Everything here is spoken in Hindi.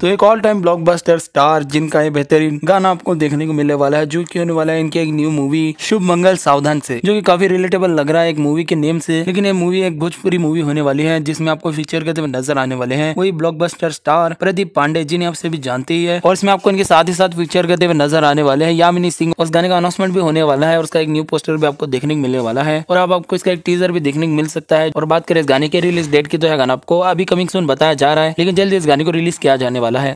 तो एक ऑल टाइम ब्लॉकबस्टर स्टार जिनका ये बेहतरीन गाना आपको देखने को मिलने वाला है जो की होने वाला है इनकी एक न्यू मूवी शुभ मंगल सावधान से जो की काफी रिलेटेबल लग रहा है एक मूवी के नेम से लेकिन ये मूवी एक भोजपुरी मूवी होने वाली है जिसमें आपको फीचर करते हुए नजर आने वाले हैं वही ब्लॉकबस्टर स्टार प्रदीप पांडे जिन्हें आपसे भी जानते ही है और इसमें आपको इनके साथ ही साथ फीचर करते हुए नजर आने वाले हैं यामिनी सिंह उस गाने का अनाउंसमेंट भी होने वाला है और उसका एक न्यू पोस्टर भी आपको देखने को मिलने वाला है और अब आपको इसका एक टीजर भी देखने को मिल सकता है और बात करें इस गाने के रिलीज डेट की तो है गाना आपको अभी कमिंग सुन बताया जा रहा है लेकिन जल्दी इस गाने को रिलीज किया जाने वाला